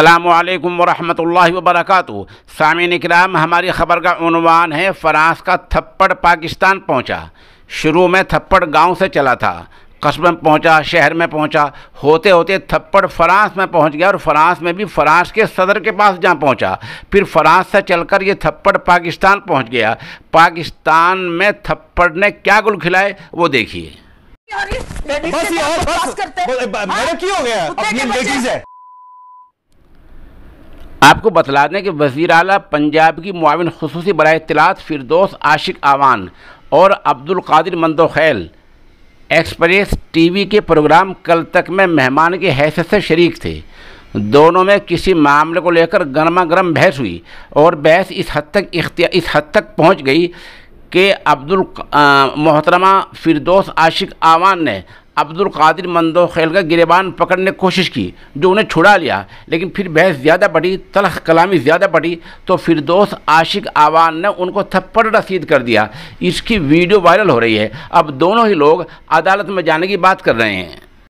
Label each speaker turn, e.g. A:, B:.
A: अल्लाम वरहमल वबरक सामिन इकराम हमारी ख़बर का उनवान है फ़्रांस का थप्पड़ पाकिस्तान पहुंचा शुरू में थप्पड़ गांव से चला था कस्बे में पहुँचा शहर में पहुँचा होते होते थप्पड़ फ्रांस में पहुँच गया और फ्रांस में भी फ्रांस के सदर के पास जहाँ पहुँचा फिर फ्रांस से चलकर ये थप्पड़ पाकिस्तान पहुँच गया पाकिस्तान में थप्पड़ ने क्या गुल खिलाए वो देखिए बस
B: यार बस, बस, बस, बस, बस, बस, बस, बस, बस, बस,
A: आपको बतला दें कि वज़ी अला पंजाब की मुआवन खसूस बरए तलात फिरदोस आशिक आवान और अब्दुल्कर मंदोखैल एक्सप्रेस टी वी के प्रोग्राम कल तक में मेहमान की हैसियत से शरीक थे दोनों में किसी मामले को लेकर गर्मा गर्म बहस हुई और बहस इस हद तक इस हद तक पहुँच गई कि अब्दुल मोहतरमा फिरदोस आशिक आवान ने अब्दुल कादिर मंदो खेल का गिरेबान पकड़ने की कोशिश की जो उन्हें छुड़ा लिया लेकिन फिर बहस ज़्यादा बढ़ी तलख कलामी ज़्यादा बढ़ी तो फिर दोस्त आशिक आवान ने उनको थप्पड़ रसीद कर दिया इसकी वीडियो वायरल हो रही है अब दोनों ही लोग अदालत में जाने की बात कर रहे हैं